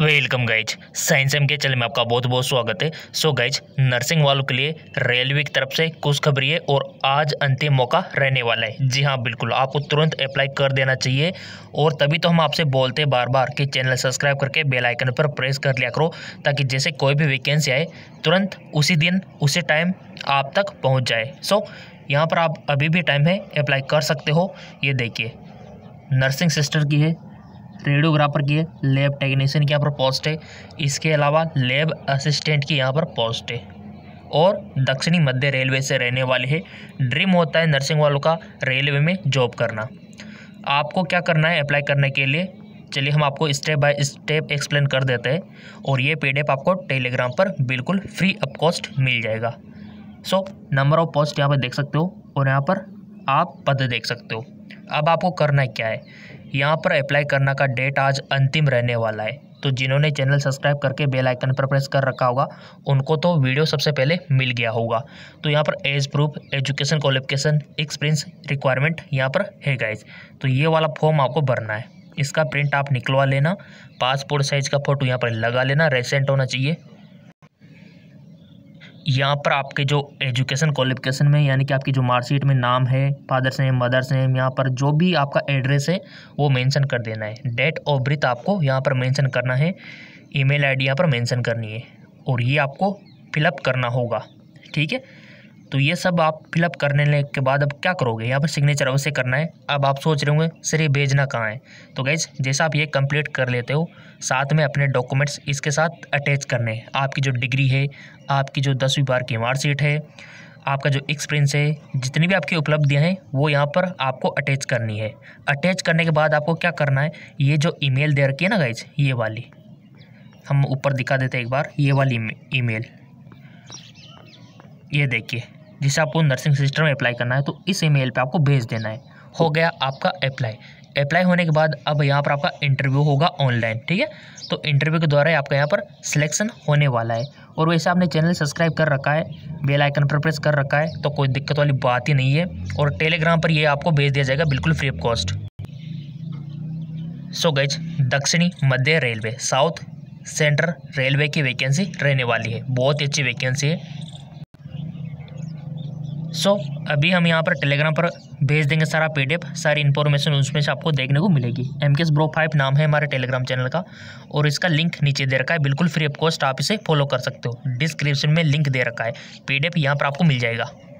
welcome guys science M के चले में आपका बहुत बहुत स्वागत है सो गाइज नर्सिंग वालों के लिए रेलवे की तरफ से कुछ खबरी है और आज अंतिम मौका रहने वाला है जी हाँ बिल्कुल आपको तुरंत अप्लाई कर देना चाहिए और तभी तो हम आपसे बोलते हैं बार बार कि चैनल सब्सक्राइब करके बेल आइकन पर प्रेस कर लिया करो ताकि जैसे कोई भी वैकेंसी आए तुरंत उसी दिन उसी टाइम आप तक पहुँच जाए सो यहाँ पर आप अभी भी टाइम है अप्लाई कर सकते हो ये देखिए नर्सिंग सिस्टर की है रेडियोग्राफर की है लेब टेक्नीशियन की यहाँ पर पोस्ट है इसके अलावा लेब असिस्टेंट की यहाँ पर पोस्ट है और दक्षिणी मध्य रेलवे से रहने वाले है ड्रीम होता है नर्सिंग वालों का रेलवे में जॉब करना आपको क्या करना है अप्लाई करने के लिए चलिए हम आपको स्टेप बाय स्टेप एक्सप्लेन कर देते हैं और ये पीडीएफ आपको टेलीग्राम पर बिल्कुल फ्री ऑफ कॉस्ट मिल जाएगा सो नंबर ऑफ पोस्ट यहाँ पर देख सकते हो और यहाँ पर आप पद देख सकते हो अब आपको करना क्या है यहाँ पर अप्लाई करना का डेट आज अंतिम रहने वाला है तो जिन्होंने चैनल सब्सक्राइब करके बेल आइकन पर प्रेस कर रखा होगा उनको तो वीडियो सबसे पहले मिल गया होगा तो यहाँ पर age proof education qualification experience requirement यहाँ पर है गाइज तो ये वाला फॉर्म आपको भरना है इसका प्रिंट आप निकलवा लेना पासपोर्ट साइज़ का फ़ोटो यहाँ पर लगा लेना रेसेंट होना चाहिए यहाँ पर आपके जो एजुकेशन क्वालिफिकेशन में यानी कि आपकी जो मार्कशीट में नाम है फादर्स नेम मदर्स नेम यहाँ पर जो भी आपका एड्रेस है वो मेंशन कर देना है डेट ऑफ बर्थ आपको यहाँ पर मेंशन करना है ईमेल आईडी यहाँ पर मेंशन करनी है और ये आपको फिलअप करना होगा ठीक है तो ये सब आप फिलअप करने के बाद अब क्या करोगे यहाँ पर सिग्नेचर अवश्य करना है अब आप सोच रहे होंगे सर ये भेजना कहाँ है तो गैज जैसा आप ये कंप्लीट कर लेते हो साथ में अपने डॉक्यूमेंट्स इसके साथ अटैच करने हैं आपकी जो डिग्री है आपकी जो दसवीं बार की मार्कशीट है आपका जो एक्सपीरियंस है जितनी भी आपकी उपलब्धियाँ हैं वो यहाँ पर आपको अटैच करनी है अटैच करने के बाद आपको क्या करना है ये जो मेल दे रखी है ना गैज ये वाली हम ऊपर दिखा देते हैं एक बार ये वाली ईमेल ये देखिए जिसे आपको नर्सिंग सिस्टम में अप्लाई करना है तो इस ईमेल पे आपको भेज देना है हो गया आपका अप्लाई अप्लाई होने के बाद अब यहाँ पर आपका इंटरव्यू होगा ऑनलाइन ठीक है तो इंटरव्यू के द्वारा आपका यहाँ पर सिलेक्शन होने वाला है और वैसे आपने चैनल सब्सक्राइब कर रखा है बेल आइकन पर प्रेस कर रखा है तो कोई दिक्कत वाली बात ही नहीं है और टेलीग्राम पर ये आपको भेज दिया जाएगा बिल्कुल फ्री ऑफ कॉस्ट सो गज दक्षिणी मध्य रेलवे साउथ सेंट्रल रेलवे की वैकेंसी रहने वाली है बहुत ही अच्छी वैकेंसी है सो so, अभी हम यहाँ पर टेलीग्राम पर भेज देंगे सारा पी सारी इन्फॉर्मेशन उसमें से आपको देखने को मिलेगी एम के ब्रो फाइव नाम है हमारे टेलीग्राम चैनल का और इसका लिंक नीचे दे रखा है बिल्कुल फ्री ऑफ कॉस्ट आप इसे फॉलो कर सकते हो डिस्क्रिप्शन में लिंक दे रखा है पी यहाँ पर आपको मिल जाएगा